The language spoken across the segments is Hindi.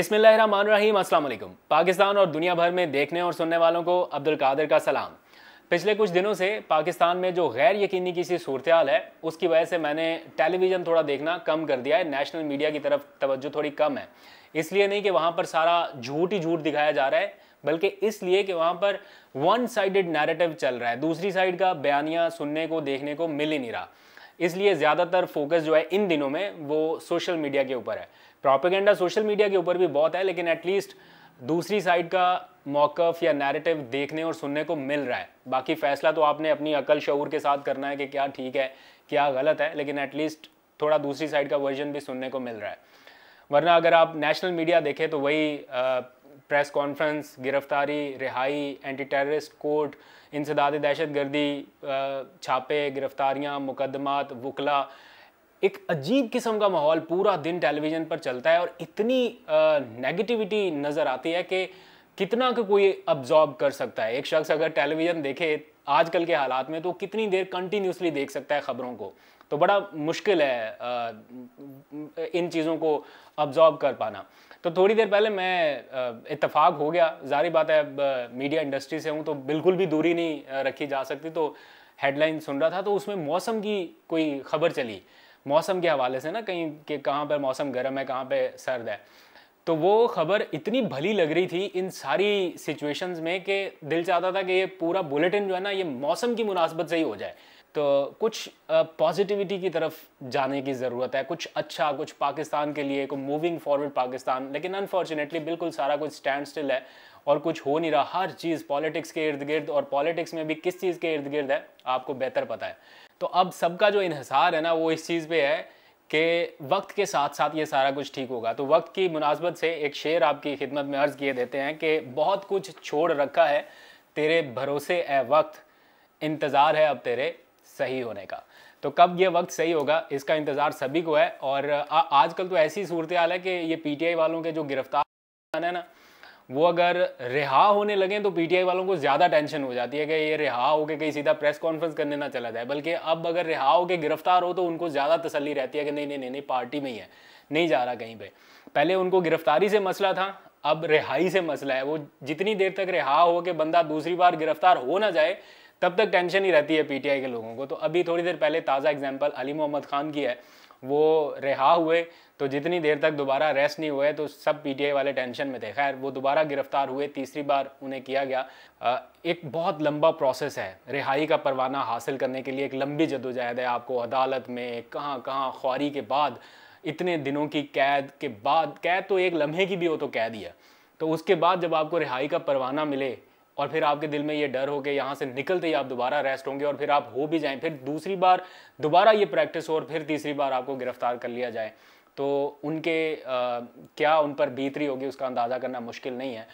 बिस्मिल्लाहिर्रहमानिर्रहीम अस्सलाम वालेकुम पाकिस्तान और दुनिया भर में देखने और सुनने वालों को अब्दुल कादर का सलाम पिछले कुछ दिनों से पाकिस्तान में जो गैर यकीनी की सी सूरत हाल है उसकी वजह से मैंने टेलीविज़न थोड़ा देखना कम कर दिया है नेशनल मीडिया की तरफ तवज्जो थोड़ी कम है इसलिए नहीं कि वहाँ पर सारा झूठ ही झूठ दिखाया जा रहा है बल्कि इसलिए कि वहाँ पर वन साइडेड नैरेटिव चल रहा है दूसरी साइड का बयानिया सुनने को देखने को मिल ही नहीं रहा इसलिए ज़्यादातर फोकस जो है इन दिनों में वो सोशल मीडिया के ऊपर है प्रॉपिगेंडा सोशल मीडिया के ऊपर भी बहुत है लेकिन एटलीस्ट दूसरी साइड का मौकफ या नैरेटिव देखने और सुनने को मिल रहा है बाकी फैसला तो आपने अपनी अकल शूर के साथ करना है कि क्या ठीक है क्या गलत है लेकिन एटलीस्ट थोड़ा दूसरी साइड का वर्जन भी सुनने को मिल रहा है वरना अगर आप नेशनल मीडिया देखें तो वही प्रेस कॉन्फ्रेंस गिरफ्तारी रिहाई एंटी टेररिस्ट कोर्ट इंसदाद दहशत गर्दी छापे गिरफ्तारियाँ मुकदमात वकला एक अजीब किस्म का माहौल पूरा दिन टेलीविज़न पर चलता है और इतनी नेगेटिविटी नज़र आती है कि कितना को कोई अब्जॉर्ब कर सकता है एक शख्स अगर टेलीविज़न देखे आजकल के हालात में तो कितनी देर कंटिन्यूसली देख सकता है ख़बरों को तो बड़ा मुश्किल है इन चीज़ों को अब्जॉर्ब कर पाना तो थोड़ी देर पहले मैं इतफाक़ हो गया जारी बात है अब मीडिया इंडस्ट्री से हूँ तो बिल्कुल भी दूरी नहीं रखी जा सकती तो हेडलाइन सुन रहा था तो उसमें मौसम की कोई खबर चली मौसम के हवाले से ना कहीं कि कहाँ पर मौसम गर्म है कहाँ पर सर्द है तो वो खबर इतनी भली लग रही थी इन सारी सिचुएशंस में कि दिल चाहता था कि ये पूरा बुलेटिन जो है ना ये मौसम की मुनासबत से ही हो जाए तो कुछ पॉजिटिविटी की तरफ जाने की ज़रूरत है कुछ अच्छा कुछ पाकिस्तान के लिए कोई मूविंग फॉरवर्ड पाकिस्तान लेकिन अनफॉर्चुनेटली बिल्कुल सारा कुछ स्टैंड स्टिल है और कुछ हो नहीं रहा हर चीज़ पॉलिटिक्स के इर्द गिर्द और पॉलिटिक्स में भी किस चीज़ के इर्द गिर्द है आपको बेहतर पता है तो अब सबका जो इहसार है ना वो इस चीज़ पे है कि वक्त के साथ साथ ये सारा कुछ ठीक होगा तो वक्त की मुनासबत से एक शेर आपकी खिदमत में अर्ज़ किए देते हैं कि बहुत कुछ छोड़ रखा है तेरे भरोसे ए वक्त इंतज़ार है अब तेरे सही होने का तो कब ये वक्त सही होगा इसका इंतज़ार सभी को है और आजकल तो ऐसी सूरत हाल है कि ये पीटीआई वालों के जो गिरफ्तार है ना वो अगर रिहा होने लगे तो पीटीआई वालों को ज़्यादा टेंशन हो जाती है कि ये रिहा होके कहीं सीधा प्रेस कॉन्फ्रेंस करने ना चला जाए बल्कि अब अगर रिहा होके गिरफ्तार हो तो उनको ज़्यादा तसली रहती है कि नहीं नहीं नहीं नहीं पार्टी में ही है नहीं जा रहा कहीं पर पहले उनको गिरफ्तारी से मसला था अब रिहाई से मसला है वो जितनी देर तक रिहा हो के बंदा दूसरी बार गिरफ्तार हो ना जाए तब तक टेंशन ही रहती है पीटीआई के लोगों को तो अभी थोड़ी देर पहले ताज़ा एग्जाम्पल अली मोहम्मद खान की है वो रिहा हुए तो जितनी देर तक दोबारा रेस्ट नहीं हुए तो सब पीटीआई वाले टेंशन में थे खैर वो दोबारा गिरफ्तार हुए तीसरी बार उन्हें किया गया एक बहुत लंबा प्रोसेस है रिहाई का परवाना हासिल करने के लिए एक लंबी जदोजहद है आपको अदालत में कहाँ कहाँ ख्वारी के बाद इतने दिनों की कैद के बाद कैद तो एक लम्हे की भी हो तो कैद ही है तो उसके बाद जब आपको रिहाई का परवाना मिले और फिर आपके दिल में ये डर हो कि यहाँ से निकलते ही आप दोबारा अरेस्ट होंगे और फिर आप हो भी जाएं फिर दूसरी बार दोबारा ये प्रैक्टिस हो और फिर तीसरी बार आपको गिरफ्तार कर लिया जाए तो उनके आ, क्या उन पर बीतरी होगी उसका अंदाज़ा करना मुश्किल नहीं है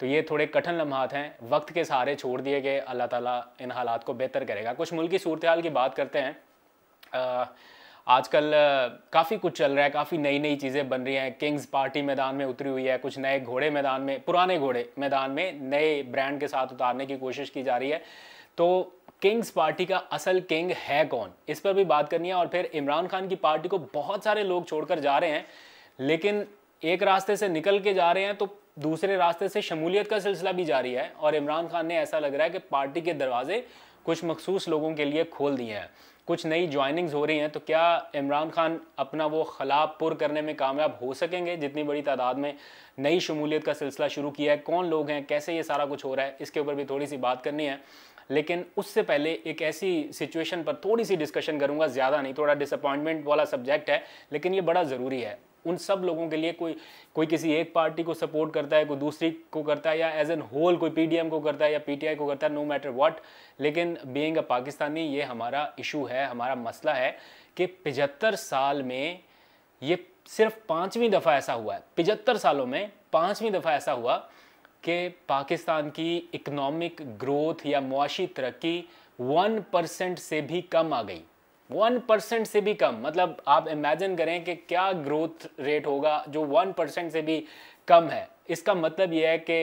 तो ये थोड़े कठिन लम्हात हैं वक्त के सहारे छोड़ दिए गए अल्लाह ताला इन हालात को बेहतर करेगा कुछ मुल्की सूरत हाल की बात करते हैं आ, आजकल काफ़ी कुछ चल रहा है काफ़ी नई नई चीज़ें बन रही हैं किंग्स पार्टी मैदान में उतरी हुई है कुछ नए घोड़े मैदान में पुराने घोड़े मैदान में नए ब्रांड के साथ उतारने की कोशिश की जा रही है तो किंग्स पार्टी का असल किंग है कौन इस पर भी बात करनी है और फिर इमरान खान की पार्टी को बहुत सारे लोग छोड़कर जा रहे हैं लेकिन एक रास्ते से निकल के जा रहे हैं तो दूसरे रास्ते से शमूलियत का सिलसिला भी जारी है और इमरान खान ने ऐसा लग रहा है कि पार्टी के दरवाजे कुछ मखसूस लोगों के लिए खोल दिए हैं कुछ नई ज्वाइनिंग्स हो रही हैं तो क्या इमरान खान अपना वो खलाब पुर करने में कामयाब हो सकेंगे जितनी बड़ी तादाद में नई शमूलियत का सिलसिला शुरू किया है कौन लोग हैं कैसे ये सारा कुछ हो रहा है इसके ऊपर भी थोड़ी सी बात करनी है लेकिन उससे पहले एक ऐसी सिचुएशन पर थोड़ी सी डिस्कशन करूंगा ज़्यादा नहीं थोड़ा डिसअपॉइंटमेंट वाला सब्जेक्ट है लेकिन ये बड़ा ज़रूरी है उन सब लोगों के लिए कोई कोई किसी एक पार्टी को सपोर्ट करता है कोई दूसरी को करता है या एज एन होल कोई पीडीएम को करता है या पीटीआई को करता है नो मैटर व्हाट लेकिन बीइंग अ पाकिस्तानी ये हमारा इशू है हमारा मसला है कि पिचहत्तर साल में ये सिर्फ पाँचवीं दफ़ा ऐसा हुआ है पिचहत्तर सालों में पाँचवीं दफ़ा ऐसा हुआ कि पाकिस्तान की इकनॉमिक ग्रोथ या मुआशी तरक्की वन परसेंट से भी कम आ गई वन परसेंट से भी कम मतलब आप इमेजिन करें कि क्या ग्रोथ रेट होगा जो वन परसेंट से भी कम है इसका मतलब यह है कि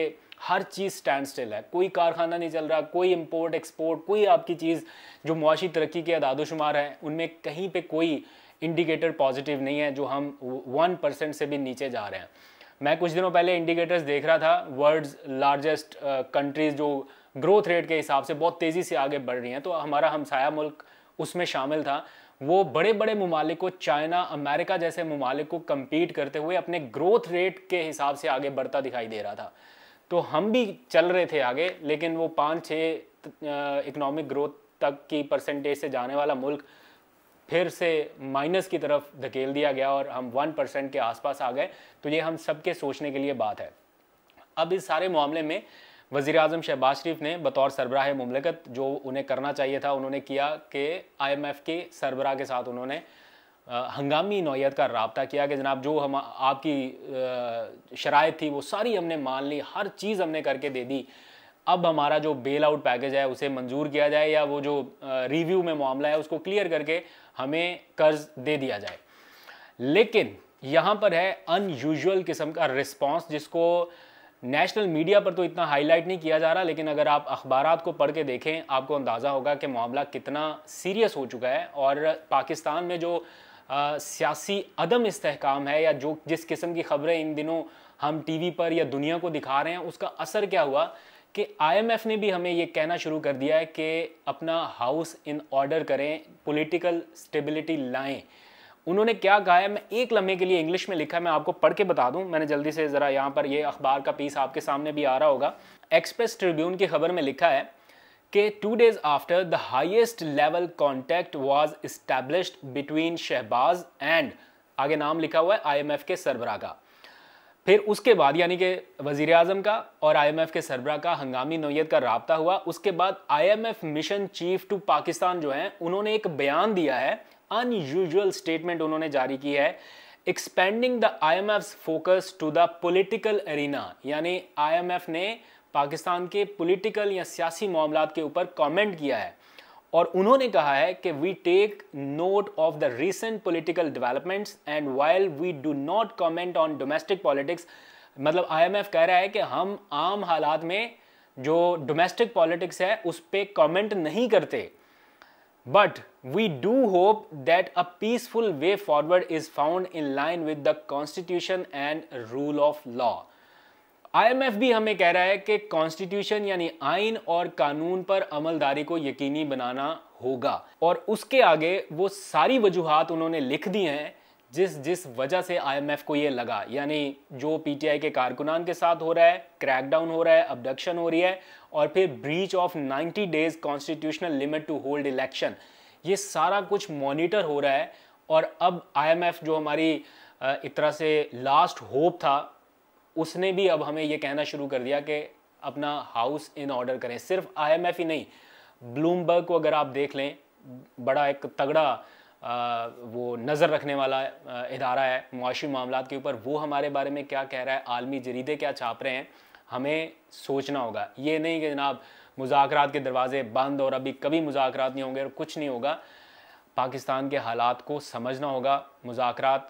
हर चीज़ स्टैंड स्टिल है कोई कारखाना नहीं चल रहा कोई इम्पोर्ट एक्सपोर्ट कोई आपकी चीज़ जो मुआशी तरक्की के अदादोशुमार हैं उनमें कहीं पे कोई इंडिकेटर पॉजिटिव नहीं है जो हम वन परसेंट से भी नीचे जा रहे हैं मैं कुछ दिनों पहले इंडिकेटर्स देख रहा था वर्ल्ड्स लार्जेस्ट कंट्रीज़ जो ग्रोथ रेट के हिसाब से बहुत तेज़ी से आगे बढ़ रही हैं तो हमारा हमसाया मुल्क उसमें शामिल था वो बड़े बड़े ममालिक को चाइना अमेरिका जैसे ममालिक को कम्पीट करते हुए अपने ग्रोथ रेट के हिसाब से आगे बढ़ता दिखाई दे रहा था तो हम भी चल रहे थे आगे लेकिन वो पाँच छः इकनॉमिक ग्रोथ तक की परसेंटेज से जाने वाला मुल्क फिर से माइनस की तरफ धकेल दिया गया और हम वन परसेंट के आसपास आ गए तो ये हम सबके सोचने के लिए बात है अब इस सारे मामले में वज़ी अजम शहबाज शरीफ ने बतौर सरबराह ममलकत जो उन्हें करना चाहिए था उन्होंने किया कि आई एम एफ़ के सरबराह के साथ उन्होंने हंगामी नौीयत का रबता किया कि जनाब जो हम आपकी शराय थी वो सारी हमने मान ली हर चीज़ हमने करके दे दी अब हमारा जो बेल आउट पैकेज है उसे मंजूर किया जाए या वो जो रिव्यू में मामला है उसको क्लियर करके हमें कर्ज दे दिया जाए लेकिन यहाँ पर है अनयूजल किस्म का रिस्पॉन्स जिसको नेशनल मीडिया पर तो इतना हाईलाइट नहीं किया जा रहा लेकिन अगर आप अखबार को पढ़ के देखें आपको अंदाज़ा होगा कि मामला कितना सीरियस हो चुका है और पाकिस्तान में जो सियासी अदम इस्तेकाम है या जो जिस किस्म की खबरें इन दिनों हम टीवी पर या दुनिया को दिखा रहे हैं उसका असर क्या हुआ कि आईएमएफ ने भी हमें ये कहना शुरू कर दिया है कि अपना हाउस इन ऑर्डर करें पॉलिटिकल स्टेबिलिटी लाएं उन्होंने क्या कहा है मैं एक लम्हे के लिए इंग्लिश में लिखा है मैं आपको पढ़ के बता दूं मैंने जल्दी से ज़रा यहाँ पर ये अखबार का पीस आपके सामने भी आ रहा होगा एक्सप्रेस ट्रिब्यून की खबर में लिखा है कि two days after the highest level contact was establish between Shahbaz and आगे नाम लिखा हुआ है आई के सरबरा का फिर उसके बाद यानी कि वजीर अजम का और एफ के सरबरा का हंगामी नोयत का रबता हुआ उसके बाद F mission chief to Pakistan जो है उन्होंने एक बयान दिया है अनयूजल स्टेटमेंट उन्होंने जारी की है expanding the F focus to the political arena यानी आईएमएफ ने पाकिस्तान के पॉलिटिकल या सियासी मामला के ऊपर कमेंट किया है और उन्होंने कहा है कि we take note of the recent political developments and while we do not comment on domestic politics मतलब आईएमएफ कह रहा है कि हम आम हालात में जो डोमेस्टिक पॉलिटिक्स है उस पर कॉमेंट नहीं करते but we do hope that a peaceful way forward is found in line with the constitution and rule of law IMF भी हमें कह रहा है कि कॉन्स्टिट्यूशन यानी आइन और कानून पर अमलदारी को यकीनी बनाना होगा और उसके आगे वो सारी वजूहत उन्होंने लिख दी हैं जिस जिस वजह से आईएमएफ को ये लगा यानी जो पीटीआई के कारकुनान के साथ हो रहा है क्रैकडाउन हो रहा है अबडक्शन हो रही है और फिर breach of 90 days constitutional limit to hold election ये सारा कुछ मॉनिटर हो रहा है और अब आईएमएफ जो हमारी एक तरह से लास्ट होप था उसने भी अब हमें ये कहना शुरू कर दिया कि अपना हाउस इन ऑर्डर करें सिर्फ आई ही नहीं ब्लूमबर्ग को अगर आप देख लें बड़ा एक तगड़ा वो नज़र रखने वाला इदारा है मुआशी मामला के ऊपर वो हमारे बारे में क्या कह रहा है आलमी जरीदे क्या छाप रहे हैं हमें सोचना होगा ये नहीं कि जनाब मुजाकर के दरवाज़े बंद और अभी कभी मुजाकर नहीं होंगे और कुछ नहीं होगा पाकिस्तान के हालात को समझना होगा मुजाकर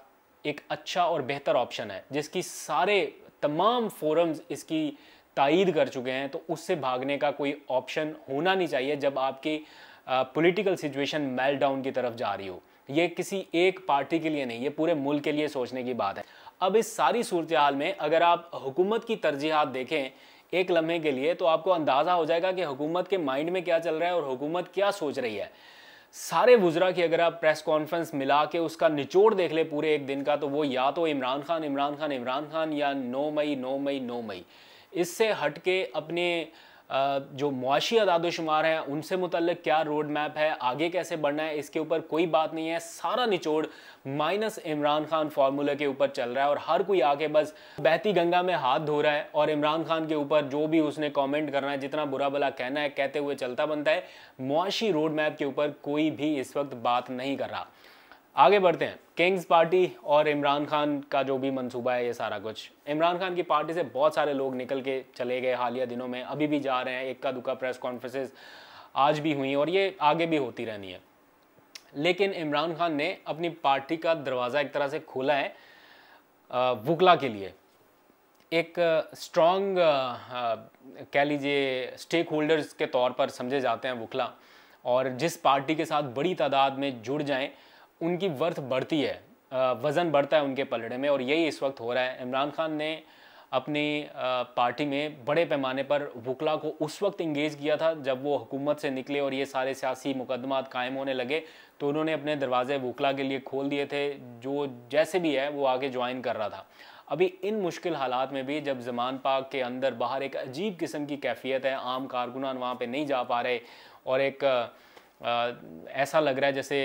एक अच्छा और बेहतर ऑप्शन है जिसकी सारे तमाम फोरम्स इसकी तइद कर चुके हैं तो उससे भागने का कोई ऑप्शन होना नहीं चाहिए जब आपकी पॉलिटिकल सिचुएशन मेल डाउन की तरफ जा रही हो ये किसी एक पार्टी के लिए नहीं ये पूरे मुल्क के लिए सोचने की बात है अब इस सारी सूरत हाल में अगर आप हुकूमत की तरजीहत देखें एक लम्हे के लिए तो आपको अंदाज़ा हो जाएगा कि हुकूमत के माइंड में क्या चल रहा है और हुकूमत क्या सोच रही है सारे वज्रा की अगर आप प्रेस कॉन्फ्रेंस मिला के उसका निचोड़ देख ले पूरे एक दिन का तो वो या तो इमरान खान इमरान खान इमरान खान या नौ मई नौ मई नौ मई इससे हट के अपने जो मुआशी अदादोशुमार हैं उनसे मुतल क्या रोड मैप है आगे कैसे बढ़ना है इसके ऊपर कोई बात नहीं है सारा निचोड़ माइनस इमरान खान फार्मूला के ऊपर चल रहा है और हर कोई आके बस बहती गंगा में हाथ धो रहा है और इमरान खान के ऊपर जो भी उसने कॉमेंट करना है जितना बुरा भला कहना है कहते हुए चलता बनता है मुआशी रोड मैप के ऊपर कोई भी इस वक्त बात नहीं कर रहा आगे बढ़ते हैं किंग्स पार्टी और इमरान खान का जो भी मंसूबा है ये सारा कुछ इमरान खान की पार्टी से बहुत सारे लोग निकल के चले गए हालिया दिनों में अभी भी जा रहे हैं इक्का दुक्का प्रेस कॉन्फ्रेंसेस आज भी हुई और ये आगे भी होती रहनी है लेकिन इमरान खान ने अपनी पार्टी का दरवाज़ा एक तरह से खोला है वकला के लिए एक स्ट्रॉन्ग कह लीजिए स्टेक होल्डर्स के तौर पर समझे जाते हैं वकला और जिस पार्टी के साथ बड़ी तादाद में जुड़ जाएँ उनकी वर्थ बढ़ती है वज़न बढ़ता है उनके पलड़े में और यही इस वक्त हो रहा है इमरान खान ने अपनी पार्टी में बड़े पैमाने पर वकला को उस वक्त इंगेज किया था जब वो हुकूमत से निकले और ये सारे सियासी मुकदमात कायम होने लगे तो उन्होंने अपने दरवाज़े वकला के लिए खोल दिए थे जो जैसे भी है वो आगे ज्वाइन कर रहा था अभी इन मुश्किल हालात में भी जब जमान पाक के अंदर बाहर एक अजीब किस्म की कैफियत है आम कारकुनान वहाँ पर नहीं जा पा रहे और एक ऐसा लग रहा है जैसे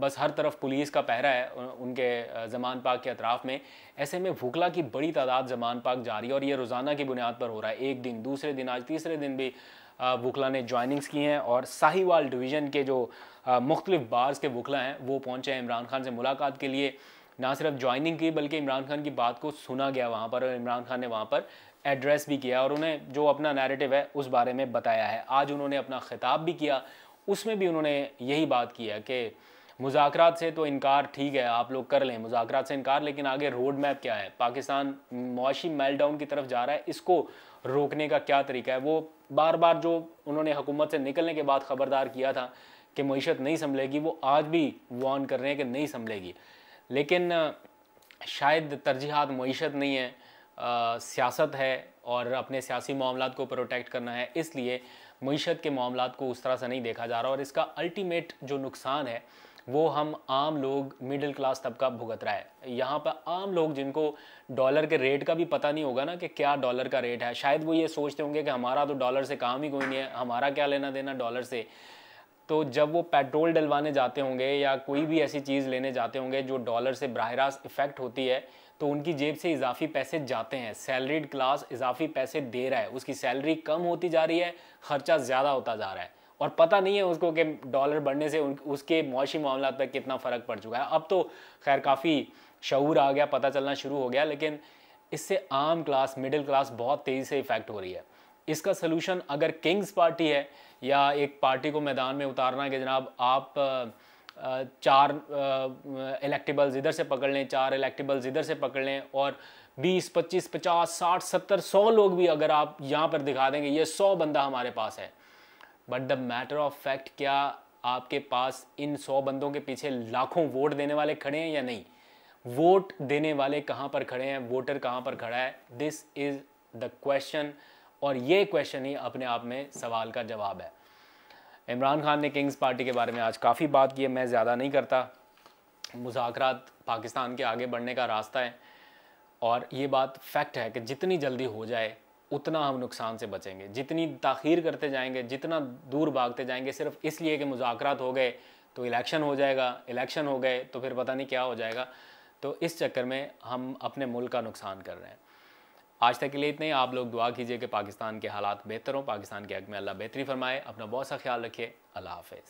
बस हर तरफ पुलिस का पहरा है उनके जमान पाक के अतराफ़ में ऐसे में भूखला की बड़ी तादाद जमान पाक जा रही है और ये रोज़ाना की बुनियाद पर हो रहा है एक दिन दूसरे दिन आज तीसरे दिन भी भूखला ने ज्वाइनिंग्स की हैं और साहिवाल डिवीज़न के जो मुख्तलिफ बार्स के भूखला हैं वो पहुँचे हैं इमरान खान से मुलाकात के लिए ना सिर्फ ज्वाइनिंग की बल्कि इमरान खान की बात को सुना गया वहाँ पर और इमरान खान ने वहाँ पर एड्रेस भी किया और उन्हें जो अपना नैरेटिव है उस बारे में बताया है आज उन्होंने अपना खिताब भी किया उसमें भी उन्होंने यही बात की है कि मुजाकरात से तो इनकार ठीक है आप लोग कर लें मुजाकर से इनकार लेकिन आगे रोड मैप क्या है पाकिस्तान मुआशी मेल्टाउन की तरफ जा रहा है इसको रोकने का क्या तरीका है वो बार बार जो उन्होंने हुकूमत से निकलने के बाद ख़बरदार किया था कि मीशत नहीं संभलेगी वो आज भी वॉन कर रहे हैं कि नहीं संभलेगी लेकिन शायद तरजीहत मीशत नहीं है आ, सियासत है और अपने सियासी मामला को प्रोटेक्ट करना है इसलिए मीशत के मामला को उस तरह से नहीं देखा जा रहा और इसका अल्टीमेट जो नुकसान है वो हम आम लोग मिडिल क्लास तबका भुगत रहा है यहाँ पर आम लोग जिनको डॉलर के रेट का भी पता नहीं होगा ना कि क्या डॉलर का रेट है शायद वो ये सोचते होंगे कि हमारा तो डॉलर से काम ही कोई नहीं है हमारा क्या लेना देना डॉलर से तो जब वो पेट्रोल डलवाने जाते होंगे या कोई भी ऐसी चीज़ लेने जाते होंगे जो डॉलर से बरह रास्त इफ़ेक्ट होती है तो उनकी जेब से इजाफी पैसे जाते हैं सैलरीड क्लास इजाफी पैसे दे रहा है उसकी सैलरी कम होती जा रही है खर्चा ज़्यादा होता जा रहा है और पता नहीं है उसको कि डॉलर बढ़ने से उन उसके मुशी मामला पर कितना फ़र्क पड़ चुका है अब तो खैर काफ़ी शूर आ गया पता चलना शुरू हो गया लेकिन इससे आम क्लास मिडिल क्लास बहुत तेज़ी से इफ़ेक्ट हो रही है इसका सलूशन अगर किंग्स पार्टी है या एक पार्टी को मैदान में उतारना कि जनाब आप चार इलेक्टेबल्स इधर से पकड़ लें चार इलेक्टेबल्स इधर से पकड़ लें और 20, 25, 50, 60, 70, 100 लोग भी अगर आप यहाँ पर दिखा देंगे ये 100 बंदा हमारे पास है but the matter of fact क्या आपके पास इन 100 बंदों के पीछे लाखों वोट देने वाले खड़े हैं या नहीं वोट देने वाले कहाँ पर खड़े हैं वोटर कहाँ पर खड़ा है दिस इज़ द क्वेश्चन और ये क्वेश्चन ही अपने आप में सवाल का जवाब है इमरान खान ने किंग्स पार्टी के बारे में आज काफ़ी बात की है मैं ज़्यादा नहीं करता मुजाकर पाकिस्तान के आगे बढ़ने का रास्ता है और ये बात फैक्ट है कि जितनी जल्दी हो जाए उतना हम नुकसान से बचेंगे जितनी ताखीर करते जाएंगे जितना दूर भागते जाएंगे सिर्फ इसलिए कि मुजाकर हो गए तो इलेक्शन हो जाएगा इलेक्शन हो गए तो फिर पता नहीं क्या हो जाएगा तो इस चक्कर में हम अपने मुल्क का नुकसान कर रहे हैं आज तक के लिए इतने ही आप लोग दुआ कीजिए कि पाकिस्तान के हालात बेहतर हों पाकिस्तान के हक में अल्लाह बेहतरी फरमाए अपना बहुत सा ख्याल रखिए अल्लाह हाफिज़